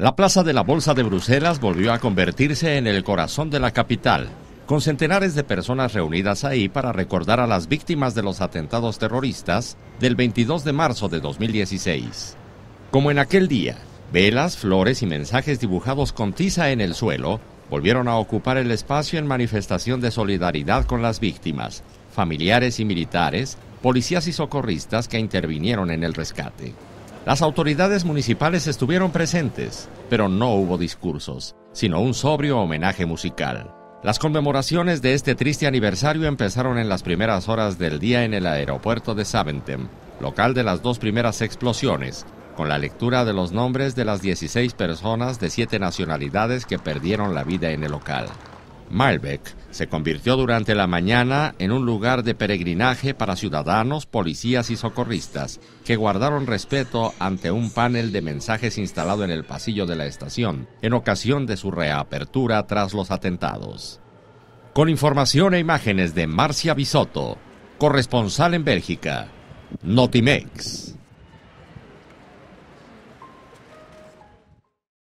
La Plaza de la Bolsa de Bruselas volvió a convertirse en el corazón de la capital, con centenares de personas reunidas ahí para recordar a las víctimas de los atentados terroristas del 22 de marzo de 2016. Como en aquel día, velas, flores y mensajes dibujados con tiza en el suelo volvieron a ocupar el espacio en manifestación de solidaridad con las víctimas, familiares y militares, policías y socorristas que intervinieron en el rescate. Las autoridades municipales estuvieron presentes, pero no hubo discursos, sino un sobrio homenaje musical. Las conmemoraciones de este triste aniversario empezaron en las primeras horas del día en el aeropuerto de Saventem, local de las dos primeras explosiones, con la lectura de los nombres de las 16 personas de siete nacionalidades que perdieron la vida en el local. Malbec, se convirtió durante la mañana en un lugar de peregrinaje para ciudadanos, policías y socorristas, que guardaron respeto ante un panel de mensajes instalado en el pasillo de la estación, en ocasión de su reapertura tras los atentados. Con información e imágenes de Marcia Bisotto, corresponsal en Bélgica, Notimex.